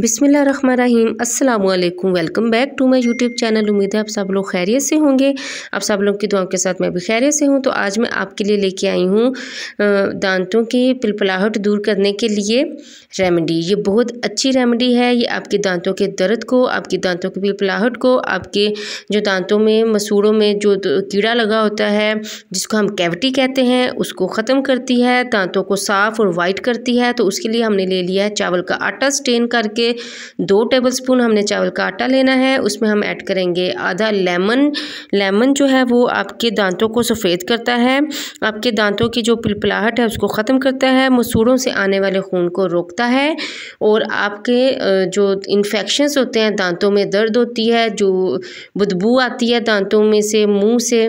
Rahim Allam welcome back to my YouTube channel उम्मीद है आप सब लोग खैरियत से होंगे आप सब लोग की दुआओं के साथ मैं भी खैरियत से हूँ तो आज मैं आपके लिए लेके आई हूँ दांतों की पिलपलाहट दूर करने के लिए रेमेडी ये बहुत अच्छी रेमेडी है ये आपके दांतों के दर्द को आपके दांतों की पिलपलाहट को आपके जो दांतों में मसूड़ों में जो कीड़ा लगा होता है जिसको हम कैविटी कहते हैं उसको ख़त्म करती है दांतों को साफ़ और वाइट करती है तो उसके लिए हमने ले लिया है चावल का आटा स्टेन करके के दो टेबलस्पून हमने चावल का आटा लेना है उसमें हम ऐड करेंगे आधा लेमन लेमन जो है वो आपके दांतों को सफ़ेद करता है आपके दांतों की जो पिलपिलाहट है उसको ख़त्म करता है मसूड़ों से आने वाले खून को रोकता है और आपके जो इन्फेक्शंस होते हैं दांतों में दर्द होती है जो बदबू आती है दांतों में से मुँह से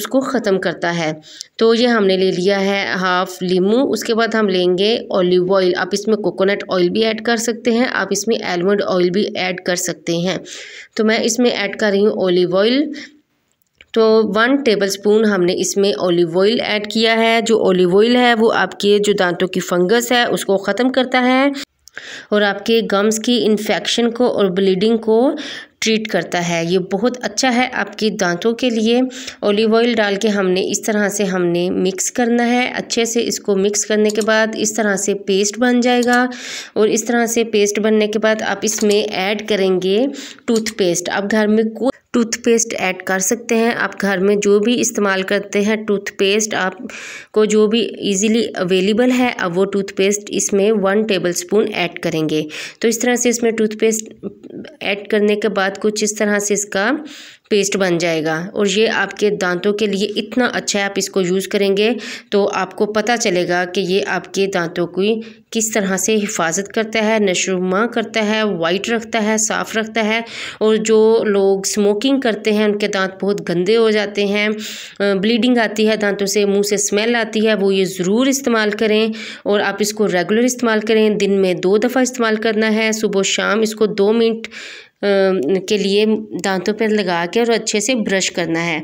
उसको ख़त्म करता है तो ये हमने ले लिया है हाफ़ लीमू उसके बाद हम लेंगे ऑलिव ऑयल आप इसमें कोकोनट ऑयल भी ऐड कर सकते हैं आप इसमें एलमंड ऑयल भी ऐड कर सकते हैं तो मैं इसमें ऐड कर रही हूँ ओलिव ऑयल तो वन टेबल स्पून हमने इसमें ओलिव ऑयल ऐड किया है जो ओलिव ऑयल है वो आपके जो दांतों की फंगस है उसको ख़त्म करता है और आपके गम्स की इन्फेक्शन को और ब्लीडिंग को ट्रीट करता है ये बहुत अच्छा है आपके दांतों के लिए ओलिव ऑयल डाल के हमने इस तरह से हमने मिक्स करना है अच्छे से इसको मिक्स करने के बाद इस तरह से पेस्ट बन जाएगा और इस तरह से पेस्ट बनने के बाद आप इसमें ऐड करेंगे टूथपेस्ट आप घर में कोई टूथपेस्ट ऐड कर सकते हैं आप घर में जो भी इस्तेमाल करते हैं टूथपेस्ट आपको जो भी इजीली अवेलेबल है अब वो टूथपेस्ट इसमें वन टेबल स्पून ऐड करेंगे तो इस तरह से इसमें टूथपेस्ट ऐड करने के बाद कुछ इस तरह से इसका पेस्ट बन जाएगा और ये आपके दांतों के लिए इतना अच्छा है आप इसको यूज़ करेंगे तो आपको पता चलेगा कि ये आपके दांतों की किस तरह से हिफाजत करता है नशोमा करता है वाइट रखता है साफ़ रखता है और जो लोग स्मोकिंग करते हैं उनके दांत बहुत गंदे हो जाते हैं ब्लीडिंग आती है दांतों से मुंह से स्मेल आती है वो ये ज़रूर इस्तेमाल करें और आप इसको रेगुलर इस्तेमाल करें दिन में दो दफ़ा इस्तेमाल करना है सुबह शाम इसको दो मिनट के लिए दांतों पर लगा के और अच्छे से ब्रश करना है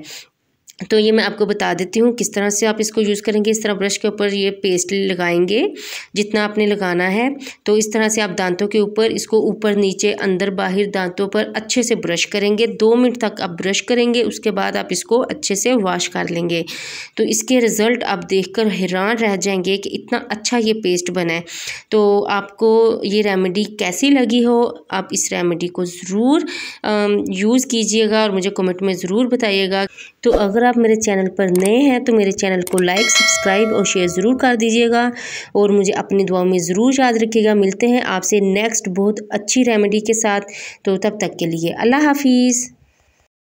तो ये मैं आपको बता देती हूँ किस तरह से आप इसको यूज़ करेंगे इस तरह ब्रश के ऊपर ये पेस्ट लगाएंगे जितना आपने लगाना है तो इस तरह से आप दांतों के ऊपर इसको ऊपर नीचे अंदर बाहर दांतों पर अच्छे से ब्रश करेंगे दो मिनट तक आप ब्रश करेंगे उसके बाद आप इसको अच्छे से वॉश कर लेंगे तो इसके रिज़ल्ट आप देख कर हैरान रह जाएंगे कि इतना अच्छा ये पेस्ट बनाए तो आपको ये रेमेडी कैसी लगी हो आप इस रेमेडी को ज़रूर यूज़ कीजिएगा और मुझे कमेंट में ज़रूर बताइएगा तो अगर आप मेरे चैनल पर नए हैं तो मेरे चैनल को लाइक सब्सक्राइब और शेयर ज़रूर कर दीजिएगा और मुझे अपनी दुआओं में ज़रूर याद रखिएगा मिलते हैं आपसे नेक्स्ट बहुत अच्छी रेमेडी के साथ तो तब तक के लिए अल्लाह हाफिज़